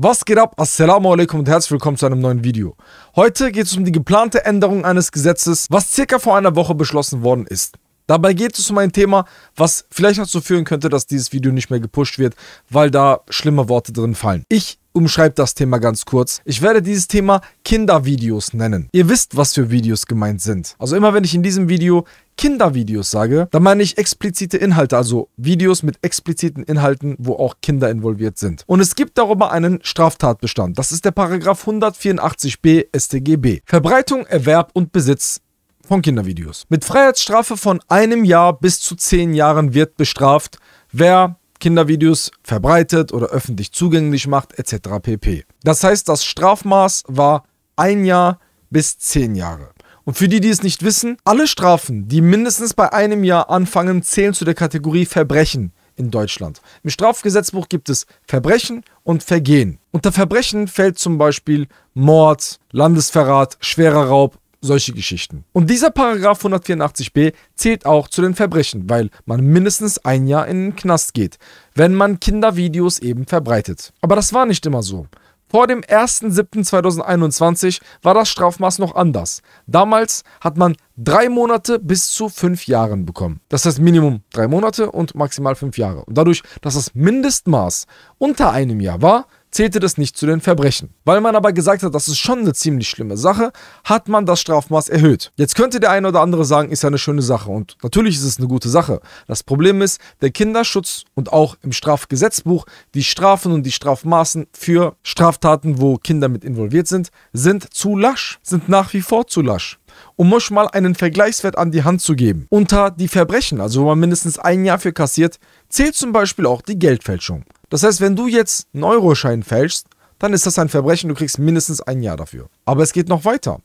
Was geht ab? Assalamu alaikum und herzlich willkommen zu einem neuen Video. Heute geht es um die geplante Änderung eines Gesetzes, was circa vor einer Woche beschlossen worden ist. Dabei geht es um ein Thema, was vielleicht dazu führen könnte, dass dieses Video nicht mehr gepusht wird, weil da schlimme Worte drin fallen. Ich umschreibe das Thema ganz kurz. Ich werde dieses Thema Kindervideos nennen. Ihr wisst, was für Videos gemeint sind. Also immer wenn ich in diesem Video Kindervideos sage, dann meine ich explizite Inhalte, also Videos mit expliziten Inhalten, wo auch Kinder involviert sind. Und es gibt darüber einen Straftatbestand. Das ist der Paragraph 184b StGB. Verbreitung, Erwerb und Besitz von Kindervideos. Mit Freiheitsstrafe von einem Jahr bis zu zehn Jahren wird bestraft, wer Kindervideos verbreitet oder öffentlich zugänglich macht etc. pp. Das heißt, das Strafmaß war ein Jahr bis zehn Jahre. Und für die, die es nicht wissen, alle Strafen, die mindestens bei einem Jahr anfangen, zählen zu der Kategorie Verbrechen in Deutschland. Im Strafgesetzbuch gibt es Verbrechen und Vergehen. Unter Verbrechen fällt zum Beispiel Mord, Landesverrat, schwerer Raub solche Geschichten. Und dieser Paragraph 184b zählt auch zu den Verbrechen, weil man mindestens ein Jahr in den Knast geht, wenn man Kindervideos eben verbreitet. Aber das war nicht immer so. Vor dem 1.7.2021 war das Strafmaß noch anders. Damals hat man drei Monate bis zu fünf Jahren bekommen. Das heißt Minimum drei Monate und maximal fünf Jahre. Und dadurch, dass das Mindestmaß unter einem Jahr war, zählte das nicht zu den Verbrechen. Weil man aber gesagt hat, das ist schon eine ziemlich schlimme Sache, hat man das Strafmaß erhöht. Jetzt könnte der eine oder andere sagen, ist ja eine schöne Sache und natürlich ist es eine gute Sache. Das Problem ist, der Kinderschutz und auch im Strafgesetzbuch die Strafen und die Strafmaßen für Straftaten, wo Kinder mit involviert sind, sind zu lasch, sind nach wie vor zu lasch um euch mal einen Vergleichswert an die Hand zu geben. Unter die Verbrechen, also wo man mindestens ein Jahr für kassiert, zählt zum Beispiel auch die Geldfälschung. Das heißt, wenn du jetzt einen Euroschein fälschst, dann ist das ein Verbrechen, du kriegst mindestens ein Jahr dafür. Aber es geht noch weiter.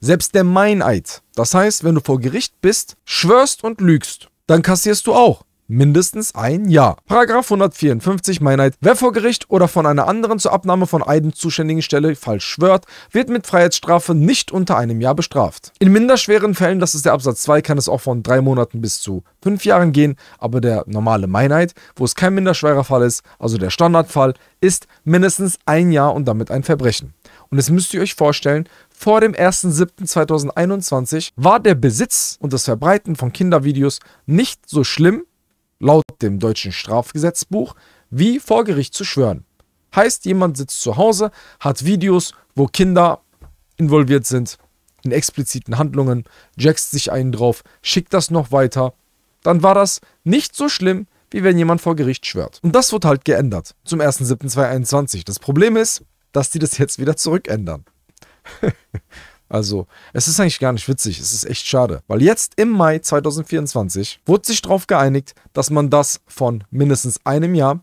Selbst der Meineid, das heißt, wenn du vor Gericht bist, schwörst und lügst, dann kassierst du auch mindestens ein Jahr. Paragraf 154 Meinheit. Wer vor Gericht oder von einer anderen zur Abnahme von Eiden zuständigen Stelle falsch schwört, wird mit Freiheitsstrafe nicht unter einem Jahr bestraft. In minderschweren Fällen, das ist der Absatz 2, kann es auch von drei Monaten bis zu fünf Jahren gehen, aber der normale Meinheit, wo es kein minderschwerer Fall ist, also der Standardfall, ist mindestens ein Jahr und damit ein Verbrechen. Und jetzt müsst ihr euch vorstellen, vor dem 1.7.2021 war der Besitz und das Verbreiten von Kindervideos nicht so schlimm laut dem deutschen Strafgesetzbuch wie vor Gericht zu schwören. Heißt, jemand sitzt zu Hause, hat Videos, wo Kinder involviert sind in expliziten Handlungen, jackst sich einen drauf, schickt das noch weiter. Dann war das nicht so schlimm, wie wenn jemand vor Gericht schwört. Und das wird halt geändert zum 1.7.2021. Das Problem ist, dass die das jetzt wieder zurückändern. Also, es ist eigentlich gar nicht witzig, es ist echt schade. Weil jetzt im Mai 2024 wurde sich darauf geeinigt, dass man das von mindestens einem Jahr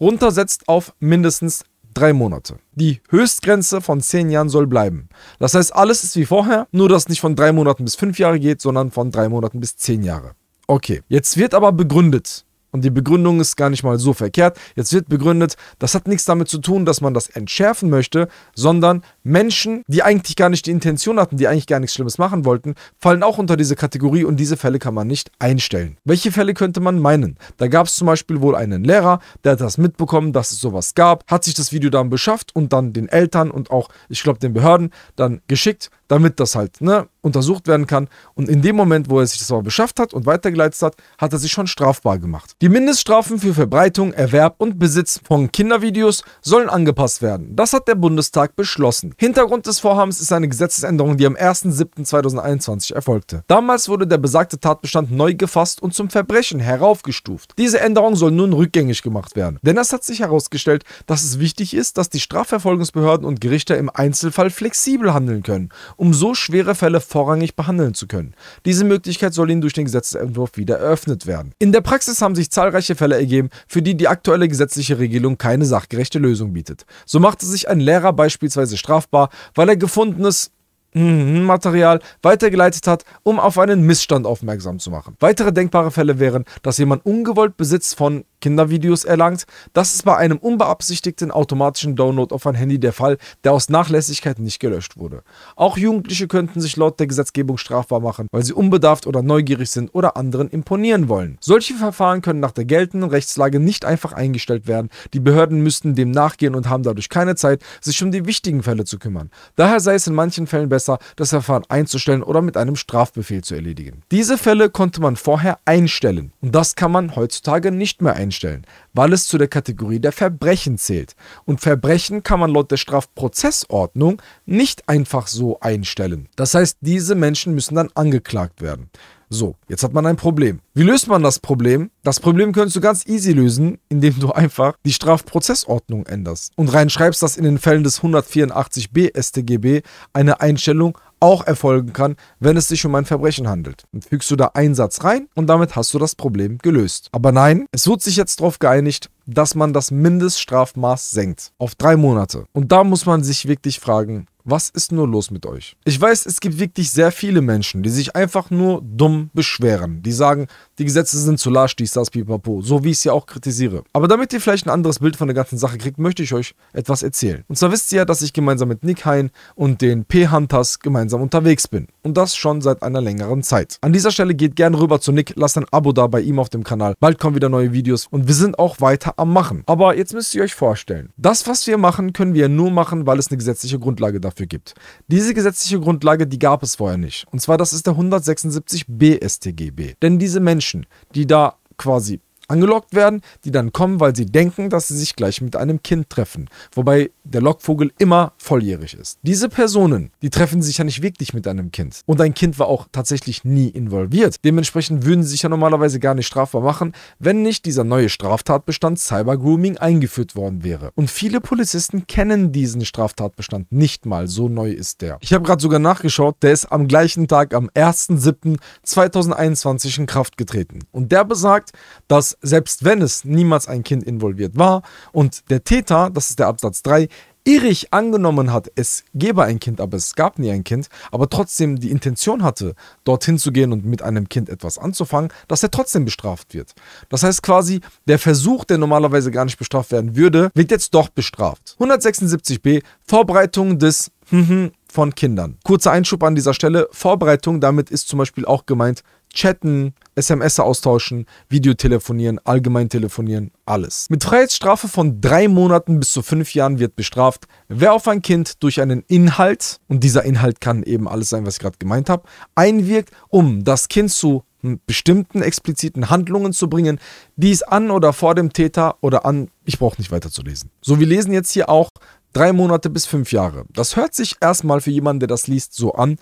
runtersetzt auf mindestens drei Monate. Die Höchstgrenze von zehn Jahren soll bleiben. Das heißt, alles ist wie vorher, nur dass es nicht von drei Monaten bis fünf Jahre geht, sondern von drei Monaten bis zehn Jahre. Okay, jetzt wird aber begründet, und die Begründung ist gar nicht mal so verkehrt. Jetzt wird begründet, das hat nichts damit zu tun, dass man das entschärfen möchte, sondern Menschen, die eigentlich gar nicht die Intention hatten, die eigentlich gar nichts Schlimmes machen wollten, fallen auch unter diese Kategorie und diese Fälle kann man nicht einstellen. Welche Fälle könnte man meinen? Da gab es zum Beispiel wohl einen Lehrer, der hat das mitbekommen, dass es sowas gab, hat sich das Video dann beschafft und dann den Eltern und auch, ich glaube, den Behörden dann geschickt damit das halt ne, untersucht werden kann. Und in dem Moment, wo er sich das aber beschafft hat und weitergeleitet hat, hat er sich schon strafbar gemacht. Die Mindeststrafen für Verbreitung, Erwerb und Besitz von Kindervideos sollen angepasst werden. Das hat der Bundestag beschlossen. Hintergrund des Vorhabens ist eine Gesetzesänderung, die am 1.7.2021 erfolgte. Damals wurde der besagte Tatbestand neu gefasst und zum Verbrechen heraufgestuft. Diese Änderung soll nun rückgängig gemacht werden. Denn es hat sich herausgestellt, dass es wichtig ist, dass die Strafverfolgungsbehörden und Gerichte im Einzelfall flexibel handeln können um so schwere Fälle vorrangig behandeln zu können. Diese Möglichkeit soll ihnen durch den Gesetzentwurf wieder eröffnet werden. In der Praxis haben sich zahlreiche Fälle ergeben, für die die aktuelle gesetzliche Regelung keine sachgerechte Lösung bietet. So machte sich ein Lehrer beispielsweise strafbar, weil er gefundenes mhm, Material weitergeleitet hat, um auf einen Missstand aufmerksam zu machen. Weitere denkbare Fälle wären, dass jemand ungewollt Besitz von Kindervideos erlangt. Das ist bei einem unbeabsichtigten automatischen Download auf ein Handy der Fall, der aus Nachlässigkeit nicht gelöscht wurde. Auch Jugendliche könnten sich laut der Gesetzgebung strafbar machen, weil sie unbedarft oder neugierig sind oder anderen imponieren wollen. Solche Verfahren können nach der geltenden Rechtslage nicht einfach eingestellt werden. Die Behörden müssten dem nachgehen und haben dadurch keine Zeit, sich um die wichtigen Fälle zu kümmern. Daher sei es in manchen Fällen besser, das Verfahren einzustellen oder mit einem Strafbefehl zu erledigen. Diese Fälle konnte man vorher einstellen und das kann man heutzutage nicht mehr einstellen einstellen, weil es zu der Kategorie der Verbrechen zählt. Und Verbrechen kann man laut der Strafprozessordnung nicht einfach so einstellen. Das heißt, diese Menschen müssen dann angeklagt werden. So, jetzt hat man ein Problem. Wie löst man das Problem? Das Problem könntest du ganz easy lösen, indem du einfach die Strafprozessordnung änderst und reinschreibst, dass in den Fällen des 184b StGB eine Einstellung auch erfolgen kann, wenn es sich um ein Verbrechen handelt. Dann fügst du da einen Satz rein und damit hast du das Problem gelöst. Aber nein, es wurde sich jetzt darauf geeinigt, dass man das Mindeststrafmaß senkt auf drei Monate. Und da muss man sich wirklich fragen, was ist nur los mit euch? Ich weiß, es gibt wirklich sehr viele Menschen, die sich einfach nur dumm beschweren. Die sagen, die Gesetze sind zu lasch, dies, das, pipapo. So wie ich sie auch kritisiere. Aber damit ihr vielleicht ein anderes Bild von der ganzen Sache kriegt, möchte ich euch etwas erzählen. Und zwar wisst ihr ja, dass ich gemeinsam mit Nick Hein und den P-Hunters gemeinsam unterwegs bin. Und das schon seit einer längeren Zeit. An dieser Stelle geht gerne rüber zu Nick, lasst ein Abo da bei ihm auf dem Kanal. Bald kommen wieder neue Videos und wir sind auch weiter am Machen. Aber jetzt müsst ihr euch vorstellen, das, was wir machen, können wir nur machen, weil es eine gesetzliche Grundlage dafür dafür gibt. Diese gesetzliche Grundlage, die gab es vorher nicht. Und zwar, das ist der 176b StGB. Denn diese Menschen, die da quasi angelockt werden, die dann kommen, weil sie denken, dass sie sich gleich mit einem Kind treffen, wobei der Lockvogel immer volljährig ist. Diese Personen, die treffen sich ja nicht wirklich mit einem Kind und ein Kind war auch tatsächlich nie involviert. Dementsprechend würden sie sich ja normalerweise gar nicht strafbar machen, wenn nicht dieser neue Straftatbestand Cybergrooming eingeführt worden wäre. Und viele Polizisten kennen diesen Straftatbestand nicht mal, so neu ist der. Ich habe gerade sogar nachgeschaut, der ist am gleichen Tag am 1.7.2021 in Kraft getreten und der besagt, dass selbst wenn es niemals ein Kind involviert war und der Täter, das ist der Absatz 3, irrig angenommen hat, es gebe ein Kind, aber es gab nie ein Kind, aber trotzdem die Intention hatte, dorthin zu gehen und mit einem Kind etwas anzufangen, dass er trotzdem bestraft wird. Das heißt quasi, der Versuch, der normalerweise gar nicht bestraft werden würde, wird jetzt doch bestraft. 176b Vorbereitung des von Kindern. Kurzer Einschub an dieser Stelle, Vorbereitung, damit ist zum Beispiel auch gemeint, chatten, SMS austauschen, Videotelefonieren, allgemein telefonieren, alles. Mit Freiheitsstrafe von drei Monaten bis zu fünf Jahren wird bestraft, wer auf ein Kind durch einen Inhalt, und dieser Inhalt kann eben alles sein, was ich gerade gemeint habe, einwirkt, um das Kind zu hm, bestimmten expliziten Handlungen zu bringen, dies an oder vor dem Täter oder an, ich brauche nicht weiter zu lesen. So, wir lesen jetzt hier auch drei Monate bis fünf Jahre. Das hört sich erstmal für jemanden, der das liest, so an,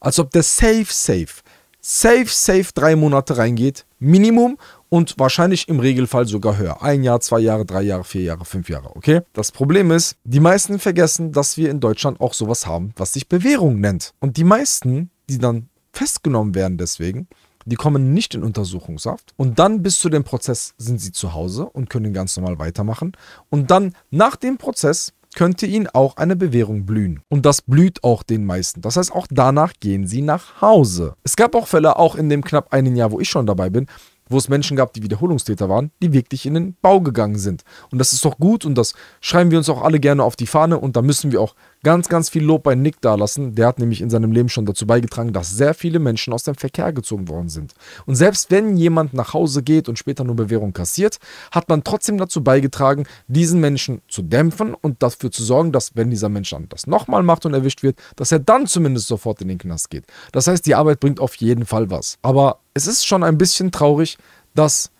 als ob der safe, safe safe, safe drei Monate reingeht, Minimum und wahrscheinlich im Regelfall sogar höher. Ein Jahr, zwei Jahre, drei Jahre, vier Jahre, fünf Jahre, okay? Das Problem ist, die meisten vergessen, dass wir in Deutschland auch sowas haben, was sich Bewährung nennt. Und die meisten, die dann festgenommen werden deswegen, die kommen nicht in Untersuchungshaft und dann bis zu dem Prozess sind sie zu Hause und können ganz normal weitermachen. Und dann nach dem Prozess könnte ihnen auch eine Bewährung blühen. Und das blüht auch den meisten. Das heißt, auch danach gehen sie nach Hause. Es gab auch Fälle, auch in dem knapp einen Jahr, wo ich schon dabei bin, wo es Menschen gab, die Wiederholungstäter waren, die wirklich in den Bau gegangen sind. Und das ist doch gut und das schreiben wir uns auch alle gerne auf die Fahne und da müssen wir auch Ganz, ganz viel Lob bei Nick dalassen. Der hat nämlich in seinem Leben schon dazu beigetragen, dass sehr viele Menschen aus dem Verkehr gezogen worden sind. Und selbst wenn jemand nach Hause geht und später nur Bewährung kassiert, hat man trotzdem dazu beigetragen, diesen Menschen zu dämpfen und dafür zu sorgen, dass wenn dieser Mensch dann das nochmal macht und erwischt wird, dass er dann zumindest sofort in den Knast geht. Das heißt, die Arbeit bringt auf jeden Fall was. Aber es ist schon ein bisschen traurig, dass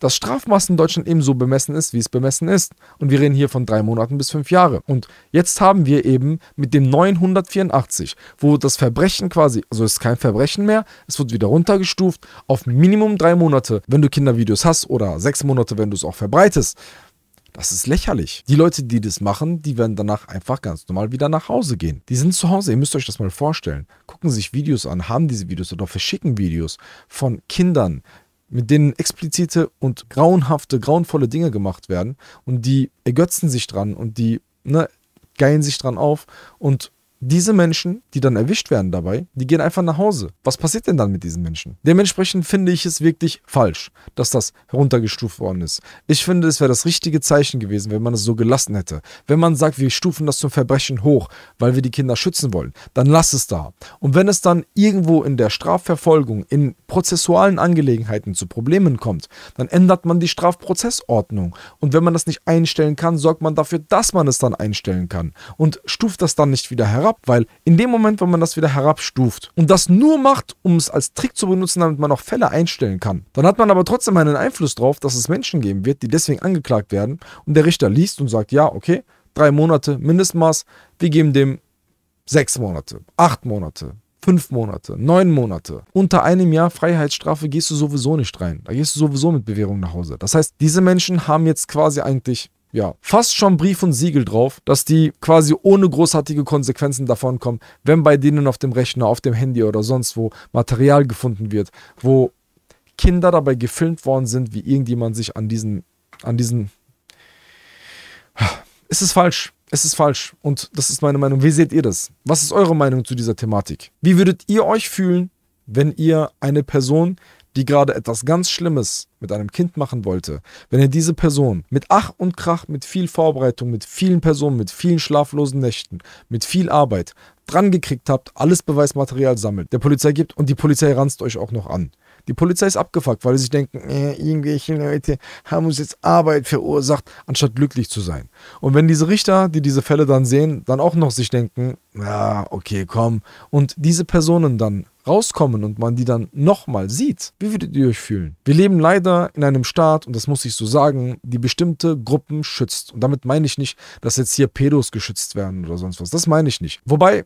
dass Strafmaß in Deutschland ebenso bemessen ist, wie es bemessen ist. Und wir reden hier von drei Monaten bis fünf Jahre. Und jetzt haben wir eben mit dem 984, wo das Verbrechen quasi, also es ist kein Verbrechen mehr, es wird wieder runtergestuft auf Minimum drei Monate, wenn du Kindervideos hast oder sechs Monate, wenn du es auch verbreitest. Das ist lächerlich. Die Leute, die das machen, die werden danach einfach ganz normal wieder nach Hause gehen. Die sind zu Hause, ihr müsst euch das mal vorstellen. Gucken sich Videos an, haben diese Videos oder verschicken Videos von Kindern, mit denen explizite und grauenhafte, grauenvolle Dinge gemacht werden und die ergötzen sich dran und die ne, geilen sich dran auf und diese Menschen, die dann erwischt werden dabei, die gehen einfach nach Hause. Was passiert denn dann mit diesen Menschen? Dementsprechend finde ich es wirklich falsch, dass das heruntergestuft worden ist. Ich finde, es wäre das richtige Zeichen gewesen, wenn man es so gelassen hätte. Wenn man sagt, wir stufen das zum Verbrechen hoch, weil wir die Kinder schützen wollen, dann lass es da. Und wenn es dann irgendwo in der Strafverfolgung, in prozessualen Angelegenheiten zu Problemen kommt, dann ändert man die Strafprozessordnung. Und wenn man das nicht einstellen kann, sorgt man dafür, dass man es dann einstellen kann und stuft das dann nicht wieder heraus herab, weil in dem Moment, wenn man das wieder herabstuft und das nur macht, um es als Trick zu benutzen, damit man auch Fälle einstellen kann, dann hat man aber trotzdem einen Einfluss darauf, dass es Menschen geben wird, die deswegen angeklagt werden und der Richter liest und sagt, ja, okay, drei Monate Mindestmaß, wir geben dem sechs Monate, acht Monate, fünf Monate, neun Monate. Unter einem Jahr Freiheitsstrafe gehst du sowieso nicht rein. Da gehst du sowieso mit Bewährung nach Hause. Das heißt, diese Menschen haben jetzt quasi eigentlich ja, fast schon Brief und Siegel drauf, dass die quasi ohne großartige Konsequenzen davon kommen, wenn bei denen auf dem Rechner, auf dem Handy oder sonst wo Material gefunden wird, wo Kinder dabei gefilmt worden sind, wie irgendjemand sich an diesen, an diesen. Es ist falsch. Es ist falsch. Und das ist meine Meinung. Wie seht ihr das? Was ist eure Meinung zu dieser Thematik? Wie würdet ihr euch fühlen, wenn ihr eine Person die gerade etwas ganz Schlimmes mit einem Kind machen wollte, wenn er diese Person mit Ach und Krach, mit viel Vorbereitung, mit vielen Personen, mit vielen schlaflosen Nächten, mit viel Arbeit dran gekriegt habt, alles Beweismaterial sammelt, der Polizei gibt und die Polizei ranzt euch auch noch an. Die Polizei ist abgefuckt, weil sie sich denken, äh, irgendwelche Leute haben uns jetzt Arbeit verursacht, anstatt glücklich zu sein. Und wenn diese Richter, die diese Fälle dann sehen, dann auch noch sich denken, ja, okay, komm, und diese Personen dann rauskommen und man die dann nochmal sieht, wie würdet ihr euch fühlen? Wir leben leider in einem Staat, und das muss ich so sagen, die bestimmte Gruppen schützt. Und damit meine ich nicht, dass jetzt hier Pedos geschützt werden oder sonst was. Das meine ich nicht. Wobei,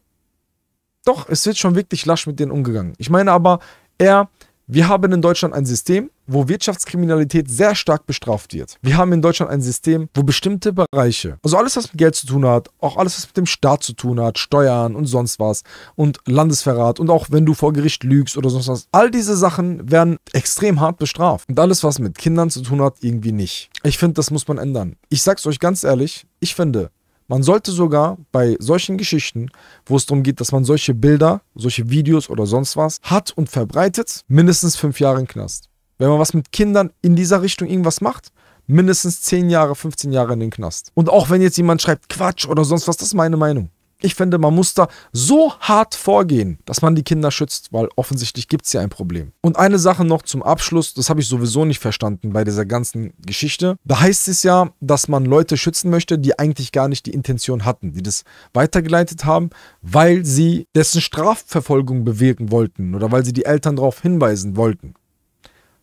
doch, es wird schon wirklich lasch mit denen umgegangen. Ich meine aber er, wir haben in Deutschland ein System, wo Wirtschaftskriminalität sehr stark bestraft wird. Wir haben in Deutschland ein System, wo bestimmte Bereiche, also alles, was mit Geld zu tun hat, auch alles, was mit dem Staat zu tun hat, Steuern und sonst was und Landesverrat und auch wenn du vor Gericht lügst oder sonst was, all diese Sachen werden extrem hart bestraft. Und alles, was mit Kindern zu tun hat, irgendwie nicht. Ich finde, das muss man ändern. Ich sag's euch ganz ehrlich, ich finde, man sollte sogar bei solchen Geschichten, wo es darum geht, dass man solche Bilder, solche Videos oder sonst was hat und verbreitet, mindestens fünf Jahre in Knast. Wenn man was mit Kindern in dieser Richtung irgendwas macht, mindestens zehn Jahre, 15 Jahre in den Knast. Und auch wenn jetzt jemand schreibt Quatsch oder sonst was, das ist meine Meinung. Ich finde, man muss da so hart vorgehen, dass man die Kinder schützt, weil offensichtlich gibt es ja ein Problem. Und eine Sache noch zum Abschluss, das habe ich sowieso nicht verstanden bei dieser ganzen Geschichte. Da heißt es ja, dass man Leute schützen möchte, die eigentlich gar nicht die Intention hatten, die das weitergeleitet haben, weil sie dessen Strafverfolgung bewirken wollten oder weil sie die Eltern darauf hinweisen wollten.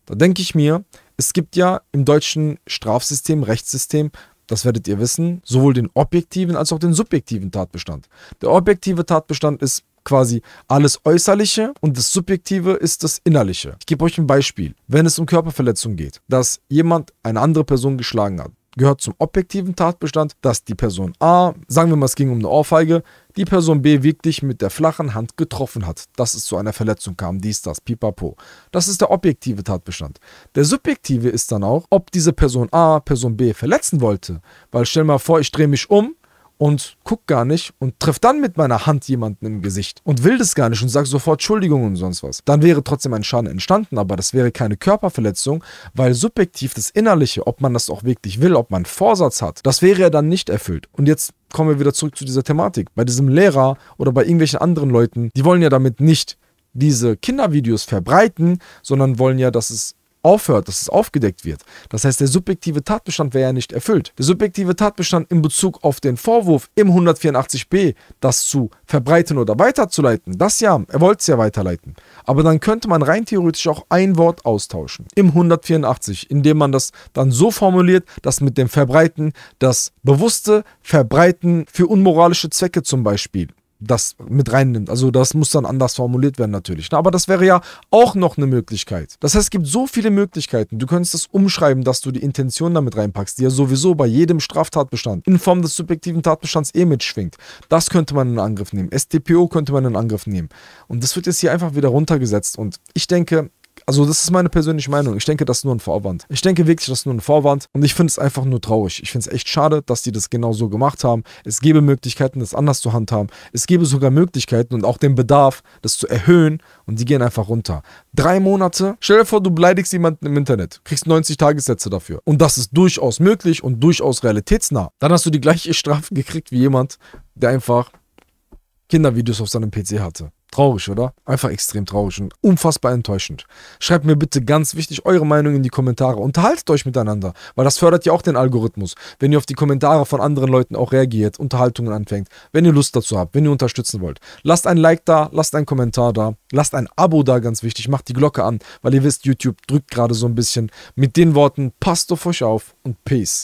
Da denke ich mir, es gibt ja im deutschen Strafsystem, Rechtssystem das werdet ihr wissen, sowohl den objektiven als auch den subjektiven Tatbestand. Der objektive Tatbestand ist quasi alles Äußerliche und das Subjektive ist das Innerliche. Ich gebe euch ein Beispiel. Wenn es um Körperverletzung geht, dass jemand eine andere Person geschlagen hat, gehört zum objektiven Tatbestand, dass die Person A, sagen wir mal, es ging um eine Ohrfeige, die Person B wirklich mit der flachen Hand getroffen hat, dass es zu einer Verletzung kam, dies, das, pipapo. Das ist der objektive Tatbestand. Der subjektive ist dann auch, ob diese Person A Person B verletzen wollte. Weil stell mal vor, ich drehe mich um, und guck gar nicht und triff dann mit meiner Hand jemanden im Gesicht und will das gar nicht und sag sofort Entschuldigung und sonst was. Dann wäre trotzdem ein Schaden entstanden, aber das wäre keine Körperverletzung, weil subjektiv das Innerliche, ob man das auch wirklich will, ob man Vorsatz hat, das wäre ja dann nicht erfüllt. Und jetzt kommen wir wieder zurück zu dieser Thematik. Bei diesem Lehrer oder bei irgendwelchen anderen Leuten, die wollen ja damit nicht diese Kindervideos verbreiten, sondern wollen ja, dass es aufhört, dass es aufgedeckt wird. Das heißt, der subjektive Tatbestand wäre ja nicht erfüllt. Der subjektive Tatbestand in Bezug auf den Vorwurf im 184b, das zu verbreiten oder weiterzuleiten, das ja, er wollte es ja weiterleiten. Aber dann könnte man rein theoretisch auch ein Wort austauschen im 184, indem man das dann so formuliert, dass mit dem Verbreiten das bewusste Verbreiten für unmoralische Zwecke zum Beispiel das mit reinnimmt. Also das muss dann anders formuliert werden natürlich. Ne? Aber das wäre ja auch noch eine Möglichkeit. Das heißt, es gibt so viele Möglichkeiten. Du könntest das umschreiben, dass du die Intention damit reinpackst, die ja sowieso bei jedem Straftatbestand in Form des subjektiven Tatbestands eh mitschwingt. Das könnte man in Angriff nehmen. STPO könnte man in Angriff nehmen. Und das wird jetzt hier einfach wieder runtergesetzt. Und ich denke, also das ist meine persönliche Meinung. Ich denke, das ist nur ein Vorwand. Ich denke wirklich, das ist nur ein Vorwand und ich finde es einfach nur traurig. Ich finde es echt schade, dass die das genau so gemacht haben. Es gäbe Möglichkeiten, das anders zu handhaben. Es gäbe sogar Möglichkeiten und auch den Bedarf, das zu erhöhen und die gehen einfach runter. Drei Monate? Stell dir vor, du beleidigst jemanden im Internet, kriegst 90 Tagessätze dafür und das ist durchaus möglich und durchaus realitätsnah. Dann hast du die gleiche Strafe gekriegt wie jemand, der einfach Kindervideos auf seinem PC hatte. Traurig, oder? Einfach extrem traurig und unfassbar enttäuschend. Schreibt mir bitte ganz wichtig eure Meinung in die Kommentare. Unterhaltet euch miteinander, weil das fördert ja auch den Algorithmus. Wenn ihr auf die Kommentare von anderen Leuten auch reagiert, Unterhaltungen anfängt, wenn ihr Lust dazu habt, wenn ihr unterstützen wollt. Lasst ein Like da, lasst einen Kommentar da, lasst ein Abo da, ganz wichtig. Macht die Glocke an, weil ihr wisst, YouTube drückt gerade so ein bisschen. Mit den Worten, passt auf euch auf und Peace.